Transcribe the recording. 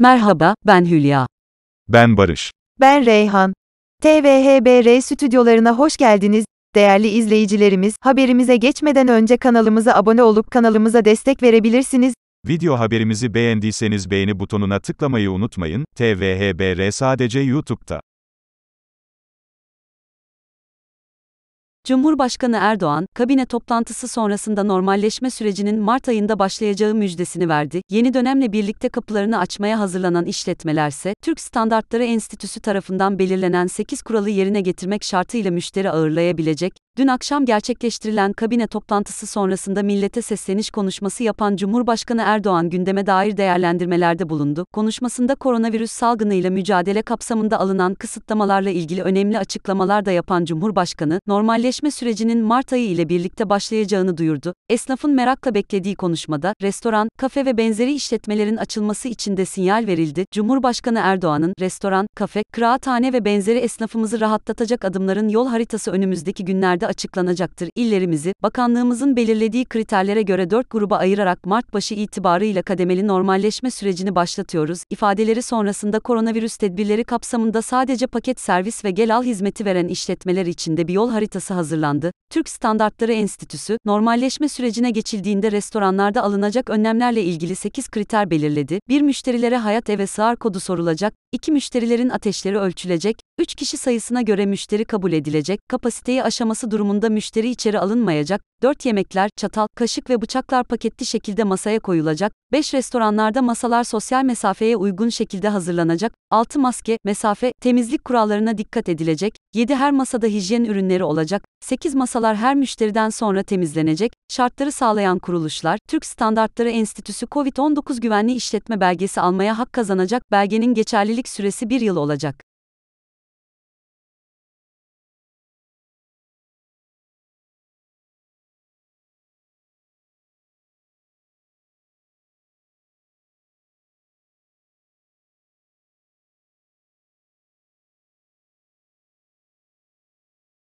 Merhaba, ben Hülya. Ben Barış. Ben Reyhan. TVHBR stüdyolarına hoş geldiniz. Değerli izleyicilerimiz, haberimize geçmeden önce kanalımıza abone olup kanalımıza destek verebilirsiniz. Video haberimizi beğendiyseniz beğeni butonuna tıklamayı unutmayın. TVHBR sadece YouTube'da. Cumhurbaşkanı Erdoğan, kabine toplantısı sonrasında normalleşme sürecinin Mart ayında başlayacağı müjdesini verdi. Yeni dönemle birlikte kapılarını açmaya hazırlanan işletmelerse, Türk Standartları Enstitüsü tarafından belirlenen 8 kuralı yerine getirmek şartıyla müşteri ağırlayabilecek, Dün akşam gerçekleştirilen kabine toplantısı sonrasında millete sesleniş konuşması yapan Cumhurbaşkanı Erdoğan gündeme dair değerlendirmelerde bulundu. Konuşmasında koronavirüs salgınıyla mücadele kapsamında alınan kısıtlamalarla ilgili önemli açıklamalar da yapan Cumhurbaşkanı, normalleşme sürecinin Mart ayı ile birlikte başlayacağını duyurdu. Esnafın merakla beklediği konuşmada, restoran, kafe ve benzeri işletmelerin açılması için de sinyal verildi. Cumhurbaşkanı Erdoğan'ın restoran, kafe, kıraathane ve benzeri esnafımızı rahatlatacak adımların yol haritası önümüzdeki günlerde açıklanacaktır. İllerimizi, bakanlığımızın belirlediği kriterlere göre dört gruba ayırarak Mart başı itibarıyla kademeli normalleşme sürecini başlatıyoruz. İfadeleri sonrasında koronavirüs tedbirleri kapsamında sadece paket servis ve gel al hizmeti veren işletmeler içinde bir yol haritası hazırlandı. Türk Standartları Enstitüsü, normalleşme sürecine geçildiğinde restoranlarda alınacak önlemlerle ilgili 8 kriter belirledi. 1. Müşterilere hayat eve sığar kodu sorulacak, 2. Müşterilerin ateşleri ölçülecek, 3 kişi sayısına göre müşteri kabul edilecek, kapasiteyi aşaması durum durumunda müşteri içeri alınmayacak, 4 yemekler, çatal, kaşık ve bıçaklar paketli şekilde masaya koyulacak, 5 restoranlarda masalar sosyal mesafeye uygun şekilde hazırlanacak, 6 maske, mesafe, temizlik kurallarına dikkat edilecek, 7 her masada hijyen ürünleri olacak, 8 masalar her müşteriden sonra temizlenecek, şartları sağlayan kuruluşlar, Türk Standartları Enstitüsü COVID-19 güvenli işletme belgesi almaya hak kazanacak, belgenin geçerlilik süresi 1 yıl olacak.